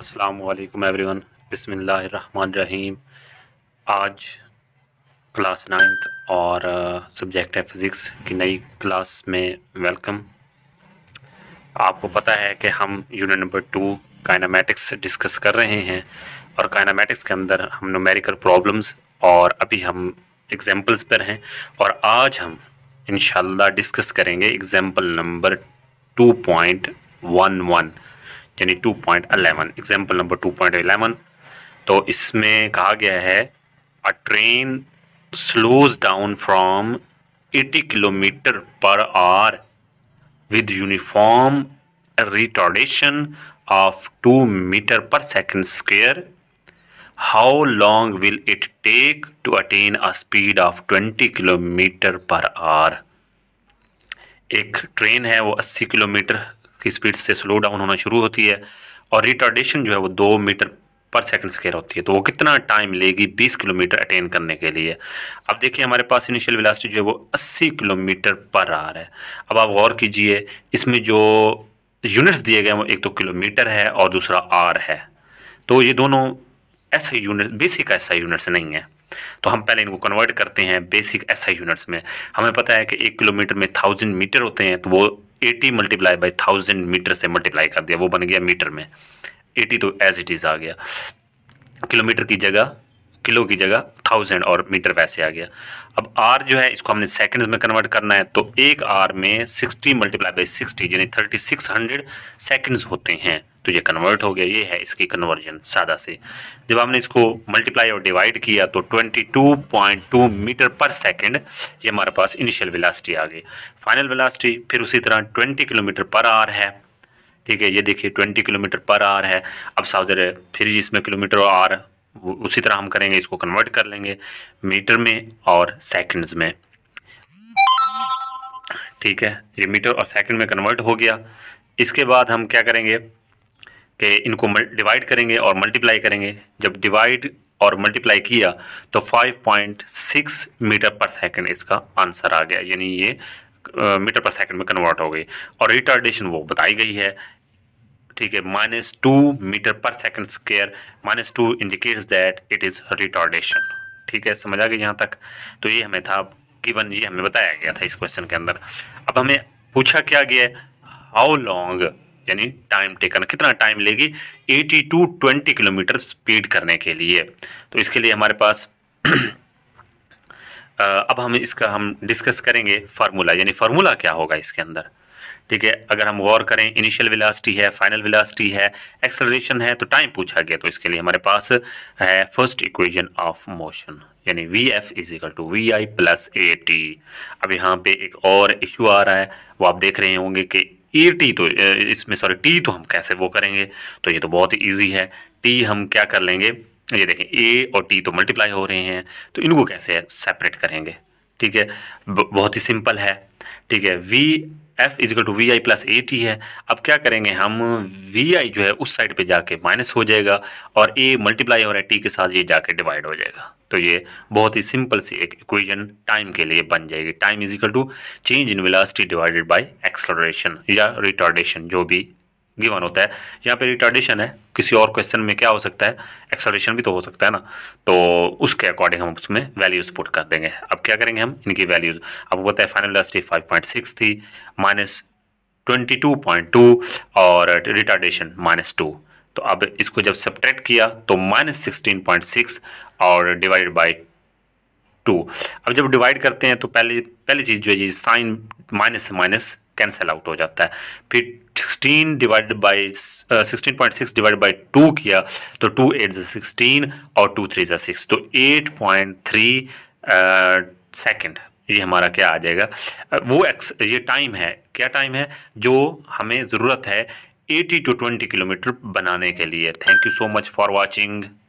अस्सलाम एवरीवन रहीम आज क्लास नाइन्थ और सब्जेक्ट uh, है फ़िज़िक्स की नई क्लास में वेलकम आपको पता है कि हम unit number two kinematics discuss कर रहे हैं और काइनामेटिक्स के अंदर हम नोमेरिकल प्रॉब्लम्स और अभी हम एग्जांपल्स पर हैं और आज हम इन डिस्कस करेंगे example number two point one one यानी 2.11 पॉइंट एग्जाम्पल नंबर टू 2.11 तो इसमें कहा गया है a train slows down from 80 kilometre per hour with uniform retardation of two metre per second square how long will it take to attain a speed of twenty kilometre per hour एक train है वो अस्सी kilometre की speed से slow down होना शुरू होती है और रिटार्डेशन जो है वो दो मीटर पर सेकंड स्केयर होती है तो वो कितना टाइम लेगी 20 किलोमीटर अटेन करने के लिए अब देखिए हमारे पास इनिशियल वेलोसिटी जो है वो 80 किलोमीटर पर आ रहा है अब आप गौर कीजिए इसमें जो यूनिट्स दिए गए हैं वो एक तो किलोमीटर है और दूसरा आर है तो ये दोनों ऐसे यूनिट बेसिक ऐसा यूनिट्स नहीं है तो हम पहले इनको कन्वर्ट करते हैं बेसिक ऐसा यूनिट्स में हमें पता है कि एक किलोमीटर में थाउजेंड मीटर होते हैं तो वो eighty multiply by thousand metre से मल्टीप्लाई कर दिया वो बन गया मीटर में एटी तो एज इट इज़ आ गया किलोमीटर की जगह किलो की जगह थाउजेंड और मीटर वैसे आ गया अब आर जो है इसको हमने सेकंड्स में कन्वर्ट करना है तो एक आर में सिक्सटी मल्टीप्लाई बाई सिक्सटी यानी थर्टी सिक्स हंड्रेड सेकेंड्स होते हैं तो ये कन्वर्ट हो गया ये है इसकी कन्वर्जन सादा से जब हमने इसको मल्टीप्लाई और डिवाइड किया तो twenty two point two metre per second ये हमारे पास इनिशियल विलासिटी आ गई फाइनल विलासिटी फिर उसी तरह ट्वेंटी किलोमीटर पर आर है ठीक है ये देखिए 20 किलोमीटर पर आर है अब साउजर फिर इसमें किलोमीटर आर उसी तरह हम करेंगे इसको कन्वर्ट कर लेंगे मीटर में और सेकंड्स में ठीक है ये मीटर और सेकंड में कन्वर्ट हो गया इसके बाद हम क्या करेंगे कि इनको डिवाइड करेंगे और मल्टीप्लाई करेंगे जब डिवाइड और मल्टीप्लाई किया तो 5.6 मीटर पर सेकंड इसका आंसर आ गया यानी ये मीटर पर सेकंड में कन्वर्ट हो गई और रिटार्डेशन वो बताई गई है ठीक है minus two metre per second square minus two indicates that it is retardation ठीक है समझ आ गया यहाँ तक तो ये हमें था गिवन ये हमें बताया गया था इस क्वेश्चन के अंदर अब हमें पूछा क्या गया हाउ लॉन्ग यानी टाइम टेकन कितना टाइम लेगी eighty to twenty kilometre speed करने के लिए तो इसके लिए हमारे पास अब हम इसका हम डिस्कस करेंगे फार्मूला यानी फार्मूला क्या होगा इसके अंदर ठीक है अगर हम गौर करें इनिशियल विलासिटी है फाइनल विलासिटी है एक्सलेशन है तो टाइम पूछा गया तो इसके लिए हमारे पास है फर्स्ट इक्वेजन ऑफ मोशन यानी V F is equal to V I plus A T अब यहाँ पे एक और इशू आ रहा है वो आप देख रहे होंगे कि ई टी तो इसमें सॉरी टी तो हम कैसे वो करेंगे तो ये तो बहुत ही ईजी है टी हम क्या कर लेंगे ये देखें ए और टी तो मल्टीप्लाई हो रहे हैं तो इनको कैसे सेपरेट करेंगे ठीक है बहुत ही सिंपल है ठीक है V F is equal to V I plus A T है अब क्या करेंगे हम वी आई जो है उस साइड पे जाके माइनस हो जाएगा और ए मल्टीप्लाई हो रहा है टी के साथ ये जाके डिवाइड हो जाएगा तो ये बहुत ही सिंपल सी एक इक्वेशन टाइम के लिए बन जाएगी time is equal to change in velocity divided by acceleration या रिटॉर्डेशन जो भी गिवन होता है यहाँ पे रिटार्डेशन है किसी और क्वेश्चन में क्या हो सकता है एक्सलेशन भी तो हो सकता है ना तो उसके अकॉर्डिंग हम उसमें वैल्यूज पुट कर देंगे अब क्या करेंगे हम इनकी वैल्यूज आपको पता है फाइनल फाइव पॉइंट सिक्स थी minus twenty two point two और रिटार्डेशन माइनस टू तो अब इसको जब सब्ट्रैक्ट किया तो माइनस सिक्सटीन पॉइंट सिक्स और डिवाइड बाई टू अब जब डिवाइड करते हैं तो पहले पहली चीज़ जो है sign minus minus cancel out हो जाता है फिर 16 divide by sixteen point six divide by two किया तो टू एट सिक्सटीन और टू थ्री ज़ा सिक्स तो एट पॉइंट थ्री सेकेंड ये हमारा क्या आ जाएगा uh, वो एक्स ये टाइम है क्या टाइम है जो हमें ज़रूरत है 80 टू 20 किलोमीटर बनाने के लिए thank you so much for watching